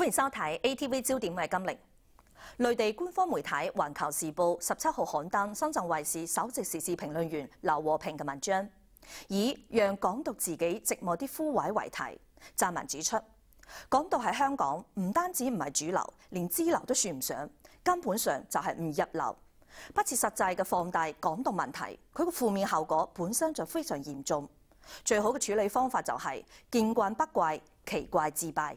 歡迎收睇 ATV 焦點嘅金陵。內地官方媒體《環球時報》十七號刊登深圳卫視首席時事評論員劉和平嘅文章，以《讓港獨自己寂寞啲枯萎》為題，撰文指出，港獨喺香港唔單止唔係主流，連支流都算唔上，根本上就係唔入流，不切實際嘅放大港獨問題，佢個負面效果本身就非常嚴重，最好嘅處理方法就係見慣不怪，奇怪自敗。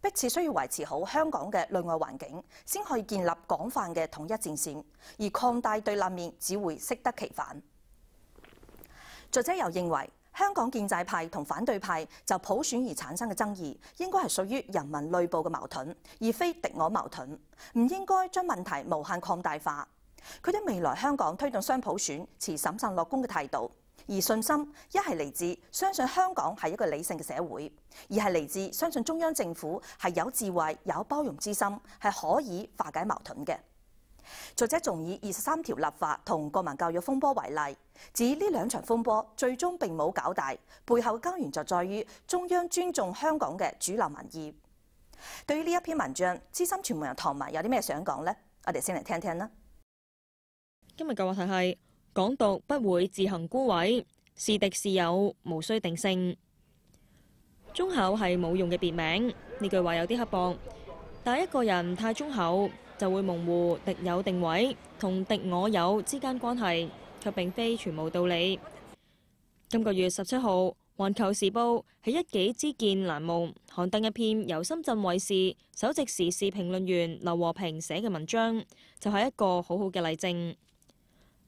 彼此需要維持好香港嘅內外環境，先可以建立廣泛嘅統一戰線，而擴大對立面只會適得其反。作者又認為，香港建制派同反對派就普選而產生嘅爭議，應該係屬於人民內部嘅矛盾，而非敵我矛盾，唔應該將問題無限擴大化。佢對未來香港推動雙普選持審慎樂觀嘅態度。而信心一系嚟自相信香港系一个理性嘅社会，二系嚟自相信中央政府系有智慧、有包容之心，系可以化解矛盾嘅。作者仲以二十三条立法同国民教育風波為例，指呢兩場風波最終並冇搞大，背後根源就在於中央尊重香港嘅主流民意。對於呢一篇文章，資深傳媒人唐文有啲咩想講呢？我哋先嚟聽聽啦。今日嘅話題係。港独不會自行孤位，是敵是友，無需定性。忠厚係冇用嘅別名，呢句話有啲刻薄。但一個人太忠厚就會模糊敵友定位，同敵我友之間關係，卻並非全无道理。今個月十七號，《環球時報》喺一己之見難目刊登一篇由深圳卫視首席時事評論員劉和平寫嘅文章，就係一個好好嘅例證。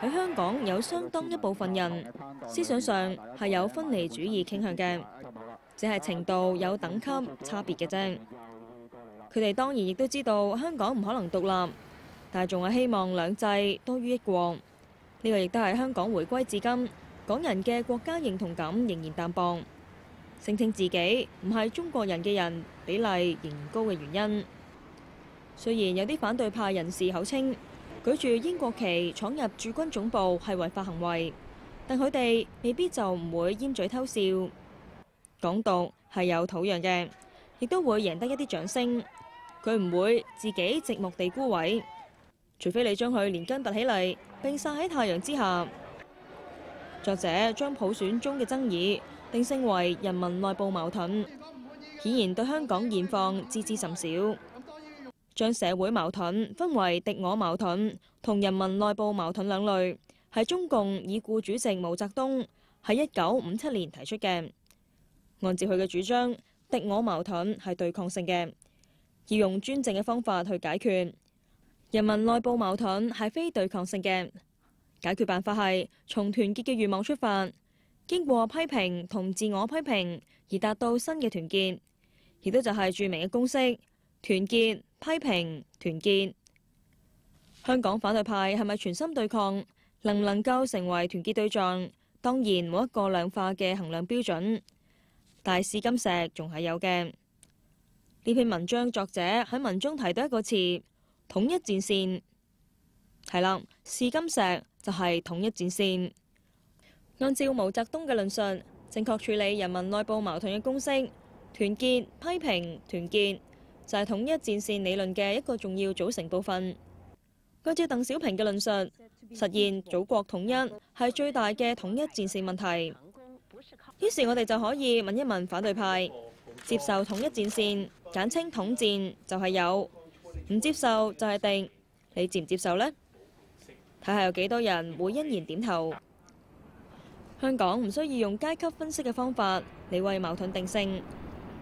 喺香港有相當一部分人思想上係有分離主義傾向嘅，只係程度有等級差別嘅啫。佢哋當然亦都知道香港唔可能獨立，但係仲係希望兩制多於一國。呢個亦都係香港回歸至今，港人嘅國家認同感仍然淡薄，聲稱自己唔係中國人嘅人比例仍高嘅原因。雖然有啲反對派人士口稱。舉住英國旗闖入駐軍總部係違法行為，但佢哋未必就唔會掩嘴偷笑。港独係有土壤嘅，亦都會贏得一啲掌聲。佢唔會自己寂寞地孤位，除非你將佢連根拔起嚟，並晒喺太陽之下。作者將普選中嘅爭議定性為人民內部矛盾，顯然對香港現況知之甚少。将社会矛盾分为敌我矛盾同人民内部矛盾两类，系中共已故主席毛泽东喺一九五七年提出嘅。按照佢嘅主张，敌我矛盾系对抗性嘅，要用专政嘅方法去解决；人民内部矛盾系非对抗性嘅，解决办法系从团结嘅愿望出发，经过批评同自我批评而达到新嘅团结，亦都就系著名嘅公式团结。批评团结，香港反对派系咪全心对抗，能唔能够成为团结对象？当然冇一个量化嘅衡量标准。但是金石，仲系有嘅。呢篇文章作者喺文中提到一个词，统一战线，系啦，是金石就系统一战线。按照毛泽东嘅论述，正确处理人民内部矛盾嘅公式，团结批评团结。就係統一戰線理論嘅一個重要組成部分。按照鄧小平嘅論述，實現祖國統一係最大嘅統一戰線問題。於是，我哋就可以問一問反對派：接受統一戰線，簡稱統戰，就係有；唔接受就係定。你接唔接受呢？睇下有幾多人會欣然點頭。香港唔需要用階級分析嘅方法你為矛盾定性。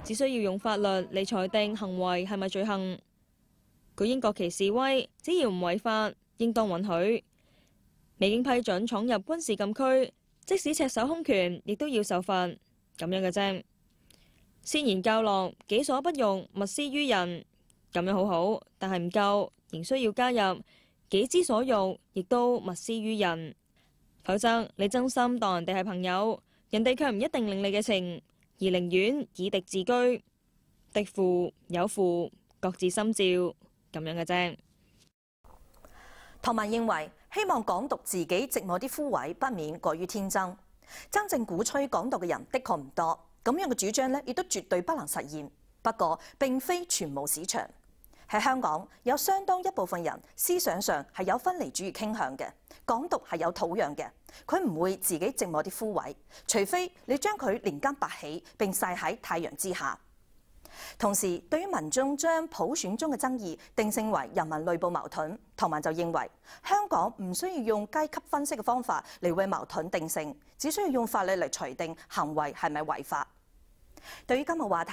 只需要用法律嚟裁定行為係咪罪行。舉英國旗示威，只要唔違法，應當允許。未經批准闯入军事禁區，即使赤手空拳，亦都要受罰。咁樣嘅啫。先言教落，己所不用，勿施於人。咁樣好好，但係唔夠，仍需要加入己之所用，亦都勿施於人。否則，你真心當人哋係朋友，人哋卻唔一定令你嘅情。而寧願以敵自居，敵富有富，各自心照，咁樣嘅啫。唐文認為，希望港獨自己寂寞啲枯萎，不免過於天真。真正鼓吹港獨嘅人，的確唔多，咁樣嘅主張咧，亦都絕對不能實現。不過並非全無市場。喺香港有相當一部分人思想上係有分離主義傾向嘅，港獨係有土壤嘅，佢唔會自己靜寞啲枯萎，除非你將佢連根拔起並晒喺太陽之下。同時，對於民眾將普選中嘅爭議定性為人民內部矛盾，唐文就認為香港唔需要用階級分析嘅方法嚟為矛盾定性，只需要用法律嚟裁定行為係咪違法。對於今日話題。